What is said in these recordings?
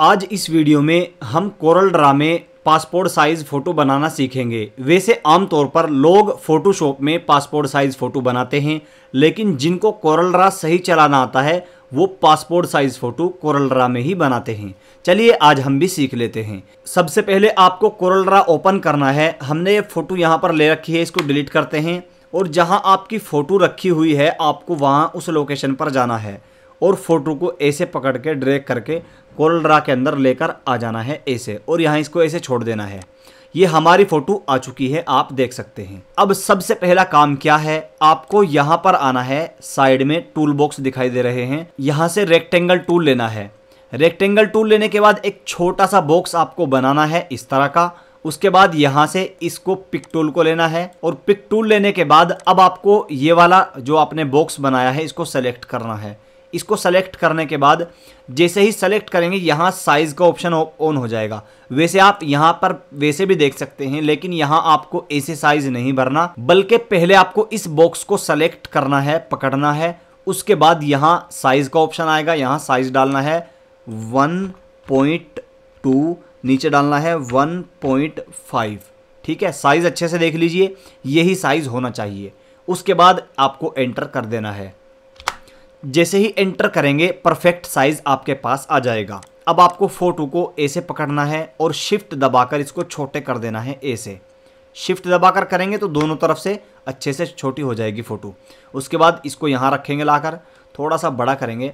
आज इस वीडियो में हम कोरल ड्रा में पासपोर्ट साइज़ फ़ोटो बनाना सीखेंगे वैसे आमतौर पर लोग फ़ोटोशॉप में पासपोर्ट साइज़ फ़ोटो बनाते हैं लेकिन जिनको कोरल ड्रा सही चलाना आता है वो passport size photo Corel Draw में ही बनाते हैं चलिए आज हम भी सीख लेते हैं सबसे पहले आपको कोरल ड्रा ओपन करना है हमने ये फ़ोटो यहाँ पर ले रखी है इसको डिलीट करते हैं और जहाँ आपकी फ़ोटो रखी हुई है आपको वहाँ उस लोकेशन पर जाना है और फ़ोटो को ऐसे पकड़ के ड्रैग करके कोरल ड्रा के अंदर लेकर आ जाना है ऐसे और यहाँ इसको ऐसे छोड़ देना है ये हमारी फ़ोटो आ चुकी है आप देख सकते हैं अब सबसे पहला काम क्या है आपको यहाँ पर आना है साइड में टूल बॉक्स दिखाई दे रहे हैं यहाँ से रेक्टेंगल टूल लेना है रेक्टेंगल टूल लेने के बाद एक छोटा सा बॉक्स आपको बनाना है इस तरह का उसके बाद यहाँ से इसको पिक टूल को लेना है और पिक टूल लेने के बाद अब आपको ये वाला जो आपने बॉक्स बनाया है इसको सेलेक्ट करना है इसको सेलेक्ट करने के बाद जैसे ही सेलेक्ट करेंगे यहाँ साइज़ का ऑप्शन ऑन हो जाएगा वैसे आप यहाँ पर वैसे भी देख सकते हैं लेकिन यहाँ आपको ऐसे साइज़ नहीं भरना बल्कि पहले आपको इस बॉक्स को सेलेक्ट करना है पकड़ना है उसके बाद यहाँ साइज़ का ऑप्शन आएगा यहाँ साइज़ डालना है वन पॉइंट टू नीचे डालना है वन पॉइंट फाइव ठीक है साइज़ अच्छे से देख लीजिए यही साइज़ होना चाहिए उसके बाद आपको एंटर कर देना है जैसे ही एंटर करेंगे परफेक्ट साइज आपके पास आ जाएगा अब आपको फोटो को ए से पकड़ना है और शिफ्ट दबाकर इसको छोटे कर देना है ए से शिफ्ट दबाकर करेंगे तो दोनों तरफ से अच्छे से छोटी हो जाएगी फ़ोटो उसके बाद इसको यहाँ रखेंगे लाकर थोड़ा सा बड़ा करेंगे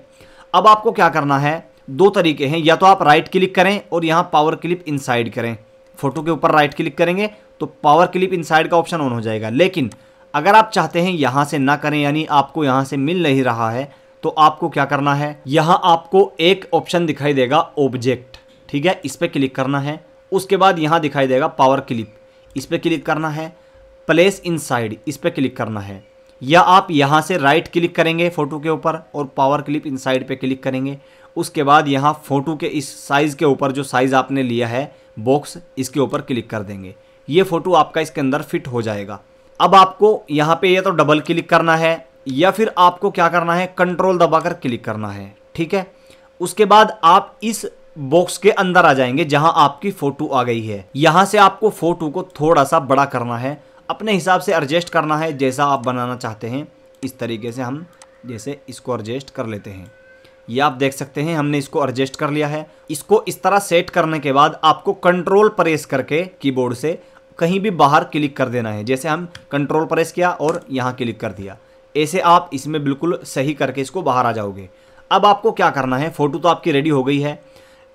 अब आपको क्या करना है दो तरीके हैं या तो आप राइट क्लिक करें और यहाँ पावर क्लिप इनसाइड करें फोटो के ऊपर राइट क्लिक करेंगे तो पावर क्लिप इनसाइड का ऑप्शन ऑन हो जाएगा लेकिन अगर आप चाहते हैं यहाँ से ना करें यानी आपको यहाँ से मिल नहीं रहा है तो आपको क्या करना है यहाँ आपको एक ऑप्शन दिखाई देगा ऑब्जेक्ट ठीक है इस पर क्लिक करना है उसके बाद यहाँ दिखाई देगा पावर क्लिप इस पर क्लिक करना है प्लेस इन साइड इस पर क्लिक करना है या आप यहाँ से राइट क्लिक करेंगे फ़ोटो के ऊपर और पावर क्लिप इन साइड पर क्लिक करेंगे उसके बाद यहाँ फ़ोटो के इस साइज़ के ऊपर जो साइज़ आपने लिया है बॉक्स इसके ऊपर क्लिक कर देंगे ये फ़ोटो आपका इसके अंदर फिट हो जाएगा अब आपको यहाँ पे या तो डबल क्लिक करना है या फिर आपको क्या करना है कंट्रोल दबाकर क्लिक करना है ठीक है उसके बाद आप इस बॉक्स के अंदर आ जाएंगे जहां आपकी फोटो आ गई है यहां से आपको फोटो को थोड़ा सा बड़ा करना है अपने हिसाब से एडजस्ट करना है जैसा आप बनाना चाहते हैं इस तरीके से हम जैसे इसको एडजस्ट कर लेते हैं ये आप देख सकते हैं हमने इसको एडजस्ट कर लिया है इसको इस तरह सेट करने के बाद आपको कंट्रोल प्रेस करके कीबोर्ड से कहीं भी बाहर क्लिक कर देना है जैसे हम कंट्रोल प्रेस किया और यहाँ क्लिक कर दिया ऐसे आप इसमें बिल्कुल सही करके इसको बाहर आ जाओगे अब आपको क्या करना है फ़ोटो तो आपकी रेडी हो गई है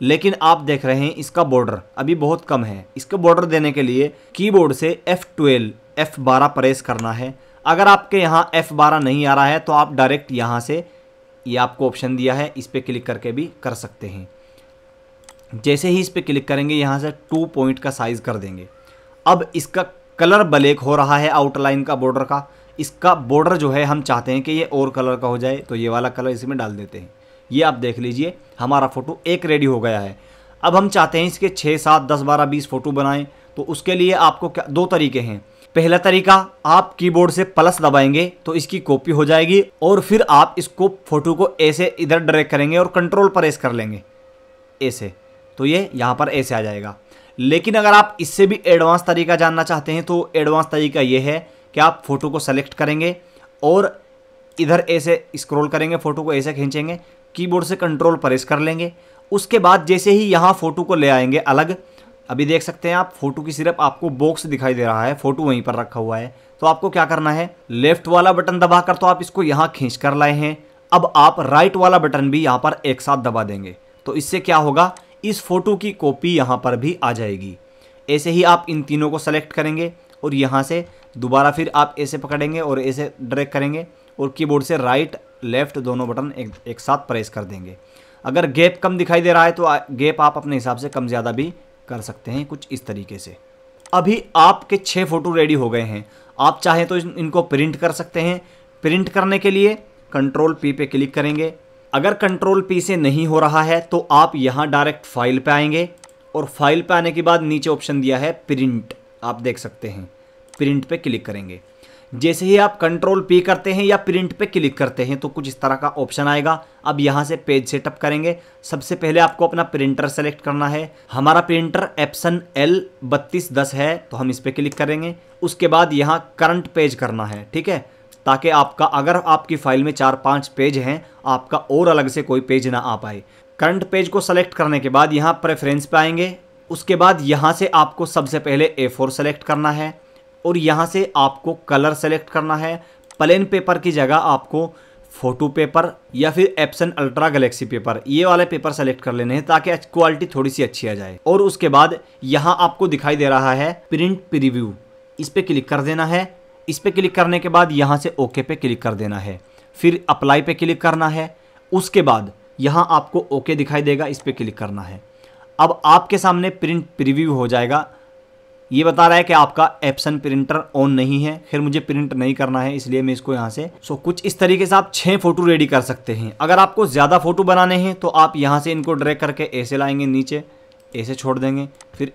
लेकिन आप देख रहे हैं इसका बॉर्डर अभी बहुत कम है इसका बॉर्डर देने के लिए कीबोर्ड से F12, F12 प्रेस करना है अगर आपके यहाँ F12 नहीं आ रहा है तो आप डायरेक्ट यहाँ से ये आपको ऑप्शन दिया है इस पर क्लिक करके भी कर सकते हैं जैसे ही इस पर क्लिक करेंगे यहाँ से टू पॉइंट का साइज़ कर देंगे अब इसका कलर ब्लैक हो रहा है आउटलाइन का बॉर्डर का इसका बॉर्डर जो है हम चाहते हैं कि ये और कलर का हो जाए तो ये वाला कलर इसमें डाल देते हैं ये आप देख लीजिए हमारा फ़ोटो एक रेडी हो गया है अब हम चाहते हैं इसके छः सात दस बारह बीस फ़ोटो बनाएं तो उसके लिए आपको क्या दो तरीके हैं पहला तरीका आप कीबोर्ड से प्लस दबाएंगे तो इसकी कॉपी हो जाएगी और फिर आप इसको फ़ोटो को ऐसे इधर ड्रैग करेंगे और कंट्रोल प्रेस कर लेंगे ऐसे तो ये यहाँ पर ऐसे आ जाएगा लेकिन अगर आप इससे भी एडवांस तरीका जानना चाहते हैं तो एडवांस तरीका ये है कि आप फ़ोटो को सेलेक्ट करेंगे और इधर ऐसे स्क्रॉल करेंगे फ़ोटो को ऐसे खींचेंगे कीबोर्ड से कंट्रोल प्रेस कर लेंगे उसके बाद जैसे ही यहाँ फ़ोटो को ले आएंगे अलग अभी देख सकते हैं आप फ़ोटो की सिर्फ आपको बॉक्स दिखाई दे रहा है फ़ोटो वहीं पर रखा हुआ है तो आपको क्या करना है लेफ़्ट वाला बटन दबा तो आप इसको यहाँ खींच कर लाए हैं अब आप राइट वाला बटन भी यहाँ पर एक साथ दबा देंगे तो इससे क्या होगा इस फ़ोटो की कॉपी यहाँ पर भी आ जाएगी ऐसे ही आप इन तीनों को सेलेक्ट करेंगे और यहाँ से दोबारा फिर आप ऐसे पकड़ेंगे और ऐसे ड्रैग करेंगे और कीबोर्ड से राइट लेफ़्ट दोनों बटन एक एक साथ प्रेस कर देंगे अगर गैप कम दिखाई दे रहा है तो गैप आप अपने हिसाब से कम ज़्यादा भी कर सकते हैं कुछ इस तरीके से अभी आपके छः फ़ोटो रेडी हो गए हैं आप चाहें तो इनको प्रिंट कर सकते हैं प्रिंट करने के लिए कंट्रोल पी पे क्लिक करेंगे अगर कंट्रोल पी से नहीं हो रहा है तो आप यहाँ डायरेक्ट फाइल पे आएंगे और फाइल पे आने के बाद नीचे ऑप्शन दिया है प्रिंट आप देख सकते हैं प्रिंट पे क्लिक करेंगे जैसे ही आप कंट्रोल पी करते हैं या प्रिंट पे क्लिक करते हैं तो कुछ इस तरह का ऑप्शन आएगा अब यहाँ से पेज सेटअप करेंगे सबसे पहले आपको अपना प्रिंटर सेलेक्ट करना है हमारा प्रिंटर एप्सन एल बत्तीस दस है तो हम इस पर क्लिक करेंगे उसके बाद यहाँ करंट पेज करना है ठीक है ताकि आपका अगर आपकी फाइल में चार पाँच पेज हैं आपका और अलग से कोई पेज ना आ पाए करंट पेज को सेलेक्ट करने के बाद यहाँ प्रेफरेंस पे आएंगे उसके बाद यहाँ से आपको सबसे पहले ए फोर सेलेक्ट करना है और यहाँ से आपको कलर सेलेक्ट करना है प्लेन पेपर की जगह आपको फ़ोटो पेपर या फिर एप्सन अल्ट्रा गैलेक्सी पेपर ये वाले पेपर सेलेक्ट कर लेने हैं ताकि क्वालिटी थोड़ी सी अच्छी आ जाए और उसके बाद यहाँ आपको दिखाई दे रहा है प्रिंट प्रीव्यू इस पर क्लिक कर देना है इस पर क्लिक करने के बाद यहाँ से ओके पे क्लिक कर देना है फिर अप्लाई पे क्लिक करना है उसके बाद यहाँ आपको ओके दिखाई देगा इस पर क्लिक करना है अब आपके सामने प्रिंट प्रिव्यू हो जाएगा ये बता रहा है कि आपका एप्सन प्रिंटर ऑन नहीं है फिर मुझे प्रिंट नहीं करना है इसलिए मैं इसको यहाँ से सो so, कुछ इस तरीके से आप छः फोटो रेडी कर सकते हैं अगर आपको ज़्यादा फोटो बनाने हैं तो आप यहाँ से इनको ड्रैग करके ऐसे लाएंगे नीचे ऐसे छोड़ देंगे फिर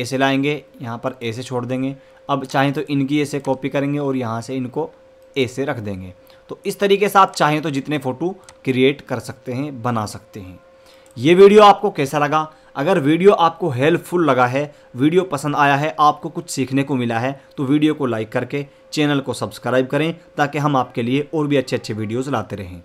ऐसे लाएंगे यहाँ पर ऐसे छोड़ देंगे अब चाहें तो इनकी ऐसे कॉपी करेंगे और यहाँ से इनको ऐसे रख देंगे तो इस तरीके से आप चाहें तो जितने फ़ोटो क्रिएट कर सकते हैं बना सकते हैं ये वीडियो आपको कैसा लगा अगर वीडियो आपको हेल्पफुल लगा है वीडियो पसंद आया है आपको कुछ सीखने को मिला है तो वीडियो को लाइक करके चैनल को सब्सक्राइब करें ताकि हम आपके लिए और भी अच्छे अच्छे वीडियोज़ लाते रहें